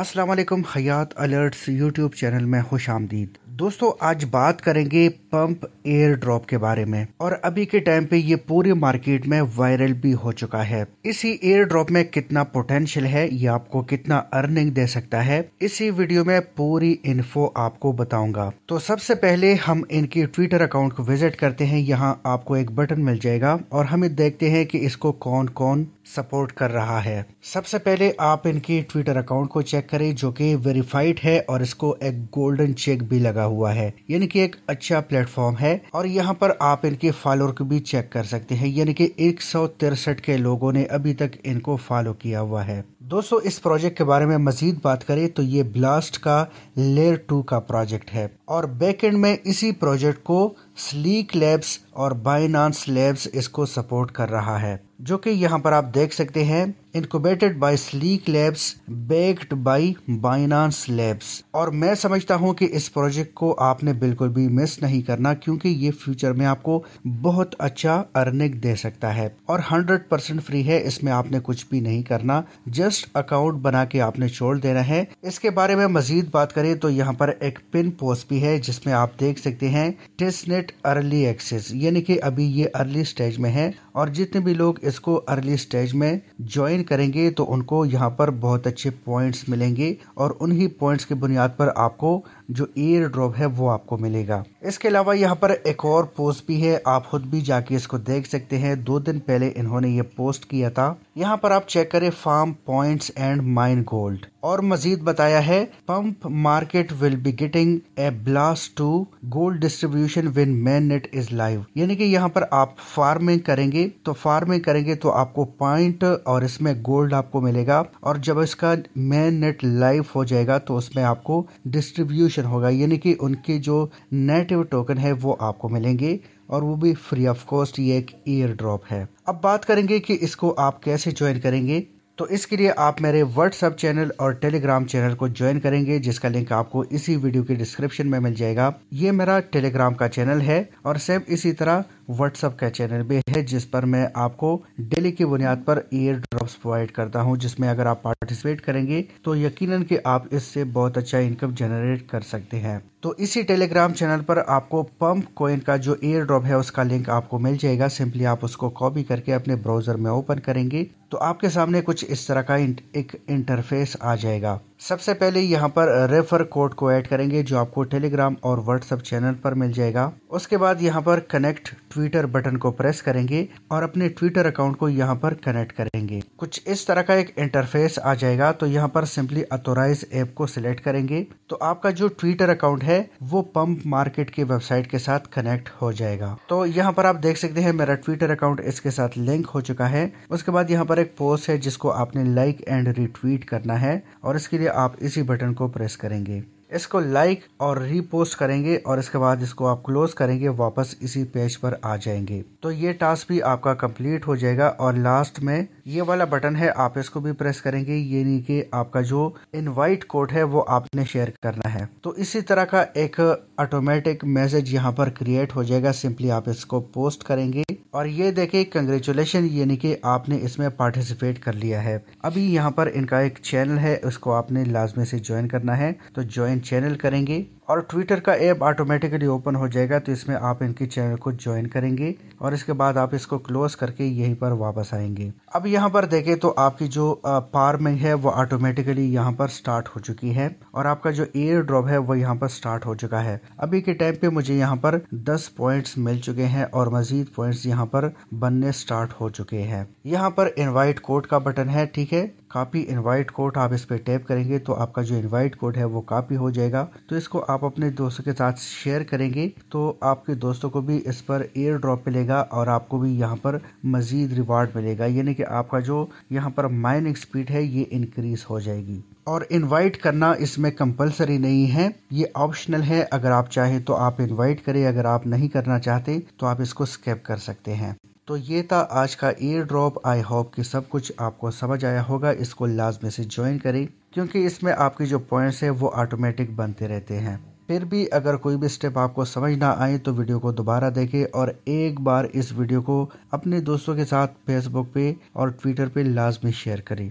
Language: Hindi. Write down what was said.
Aslam Hayat alerts YouTube channel में खुश आमदीद दोस्तों आज बात करेंगे पंप एयर ड्रॉप के बारे में और अभी के टाइम पे ये पूरी मार्केट में वायरल भी हो चुका है इसी एयर ड्रॉप में कितना पोटेंशियल है ये आपको कितना अर्निंग दे सकता है इसी वीडियो में पूरी इन्फो आपको बताऊंगा तो सबसे पहले हम इनके ट्विटर अकाउंट को विजिट करते हैं यहाँ आपको एक बटन मिल जाएगा और हमें देखते हैं की इसको कौन कौन सपोर्ट कर रहा है सबसे पहले आप इनके ट्विटर अकाउंट को चेक करें जो की वेरीफाइड है और इसको एक गोल्डन चेक भी लगा हुआ है यानी कि एक अच्छा प्लेटफॉर्म है और यहाँ पर आप इनके फॉलोअर को भी चेक कर सकते हैं यानी कि एक के लोगों ने अभी तक इनको फॉलो किया हुआ है दोस्तों इस प्रोजेक्ट के बारे में मजीद बात करें तो ये ब्लास्ट का लेयर टू का प्रोजेक्ट है और बैकेंड में इसी प्रोजेक्ट को स्लीक लैब्स और बाइनांस लैब्स इसको सपोर्ट कर रहा है जो कि यहाँ पर आप देख सकते हैं incubated by Sleek labs backed by Binance labs और मैं समझता हूँ कि इस प्रोजेक्ट को आपने बिल्कुल भी मिस नहीं करना क्योंकि ये फ्यूचर में आपको बहुत अच्छा अर्निंग दे सकता है और 100 परसेंट फ्री है इसमें आपने कुछ भी नहीं करना जस्ट अकाउंट बना के आपने छोड़ देना है इसके बारे में मजीद बात करें तो यहाँ पर एक पिन पोस्ट भी है जिसमें आप देख सकते हैं टेस्टनेट एट अर्ली एक्सेस यानी कि अभी ये अर्ली स्टेज में है और जितने भी लोग इसको अर्ली स्टेज में ज्वाइन करेंगे तो उनको यहाँ पर बहुत अच्छे पॉइंट्स मिलेंगे और उन्हीं पॉइंट्स की बुनियाद पर आपको जो एयर ड्रॉप है वो आपको मिलेगा इसके अलावा यहाँ पर एक और पोस्ट भी है आप खुद भी जाके इसको देख सकते हैं दो दिन पहले इन्होंने ये पोस्ट किया था यहाँ पर आप चेक करें farm points and mine gold और मजीद बताया है pump market will be getting a blast to gold distribution win man net is live यानी कि यहाँ पर आप फार्मिंग करेंगे तो फार्मिंग करेंगे तो आपको पॉइंट और इसमें गोल्ड आपको मिलेगा और जब इसका मैन नेट लाइव हो जाएगा तो उसमें आपको डिस्ट्रीब्यूशन होगा यानी कि उनके जो नेटिव टोकन है वो आपको मिलेंगे और वो भी फ्री ऑफ कॉस्ट ये एक ईयर ड्रॉप है अब बात करेंगे कि इसको आप कैसे ज्वाइन करेंगे तो इसके लिए आप मेरे व्हाट्सअप चैनल और टेलीग्राम चैनल को ज्वाइन करेंगे जिसका लिंक आपको इसी वीडियो के डिस्क्रिप्शन में मिल जाएगा ये मेरा टेलीग्राम का चैनल है और सेम इसी तरह व्हाट्सअप का चैनल भी है जिस पर मैं आपको डेली की बुनियाद पर एयर ड्रॉप्स प्रोवाइड करता हूं जिसमें अगर आप पार्टिसिपेट करेंगे तो यकीनन कि आप इससे बहुत अच्छा इनकम जनरेट कर सकते हैं तो इसी टेलीग्राम चैनल पर आपको पंप कॉइन का जो एयर ड्रॉप है उसका लिंक आपको मिल जाएगा सिंपली आप उसको कॉपी करके अपने ब्राउजर में ओपन करेंगे तो आपके सामने कुछ इस तरह का एक इंटरफेस आ जाएगा सबसे पहले यहाँ पर रेफर कोड को ऐड करेंगे जो आपको टेलीग्राम और व्हाट्सएप चैनल पर मिल जाएगा उसके बाद यहाँ पर कनेक्ट ट्विटर बटन को प्रेस करेंगे और अपने ट्विटर अकाउंट को यहाँ पर कनेक्ट करेंगे कुछ इस तरह का एक इंटरफेस आ जाएगा तो यहाँ पर सिंपली अथोराइज ऐप को सिलेक्ट करेंगे तो आपका जो ट्विटर अकाउंट है वो पंप मार्केट की वेबसाइट के साथ कनेक्ट हो जाएगा तो यहाँ पर आप देख सकते हैं मेरा ट्विटर अकाउंट इसके साथ लिंक हो चुका है उसके बाद यहाँ पर एक पोस्ट है जिसको आपने लाइक एंड रिट्वीट करना है और इसके लिए लिए आप इसी बटन को प्रेस करेंगे इसको लाइक और रीपोस्ट करेंगे और इसके बाद इसको आप क्लोज करेंगे वापस इसी पेज पर आ जाएंगे तो ये टास्क भी आपका कंप्लीट हो जाएगा और लास्ट में ये वाला बटन है आप इसको भी प्रेस करेंगे ये नहीं कि आपका जो इनवाइट कोड है वो आपने शेयर करना है तो इसी तरह का एक ऑटोमेटिक मैसेज यहाँ पर क्रिएट हो जाएगा सिंपली आप इसको पोस्ट करेंगे और ये देखे कंग्रेचुलेशन यानी कि आपने इसमें पार्टिसिपेट कर लिया है अभी यहाँ पर इनका एक चैनल है उसको आपने लाजमे से ज्वाइन करना है तो ज्वाइन चैनल करेंगे और ट्विटर का ऐप ऑटोमेटिकली ओपन हो जाएगा तो इसमें आप इनकी चैनल को ज्वाइन करेंगे और इसके बाद आप इसको क्लोज करके यहीं पर वापस आएंगे अब यहाँ पर देखें तो आपकी जो फार्मिंग है वो ऑटोमेटिकली यहाँ पर स्टार्ट हो चुकी है और आपका जो एयर ड्रॉप है वो यहाँ पर स्टार्ट हो चुका है अभी के टाइम पे मुझे यहाँ पर दस पॉइंट मिल चुके हैं और मजीद पॉइंट यहाँ पर बनने स्टार्ट हो चुके हैं यहाँ पर इन्वाइट कोड का बटन है ठीक है कापी इनवाइट कोड आप इस पर टैप करेंगे तो आपका जो इनवाइट कोड है वो कापी हो जाएगा तो इसको आप अपने दोस्तों के साथ शेयर करेंगे तो आपके दोस्तों को भी इस पर एयर ड्रॉप मिलेगा और आपको भी यहाँ पर मजीद रिवार्ड मिलेगा यानी कि आपका जो यहाँ पर माइनिंग स्पीड है ये इनक्रीज हो जाएगी और इनवाइट करना इसमें कंपलसरी नहीं है ये ऑप्शनल है अगर आप चाहें तो आप इनवाइट करें अगर आप नहीं करना चाहते तो आप इसको स्कैप कर सकते हैं तो ये था आज का एयर ड्रॉप आई होप कि सब कुछ आपको समझ आया होगा इसको लाजमी से ज्वाइन करें क्योंकि इसमें आपके जो पॉइंट्स हैं वो ऑटोमेटिक बनते रहते हैं फिर भी अगर कोई भी स्टेप आपको समझ ना आए तो वीडियो को दोबारा देखें और एक बार इस वीडियो को अपने दोस्तों के साथ फेसबुक पे और ट्विटर पे लाजमी शेयर करें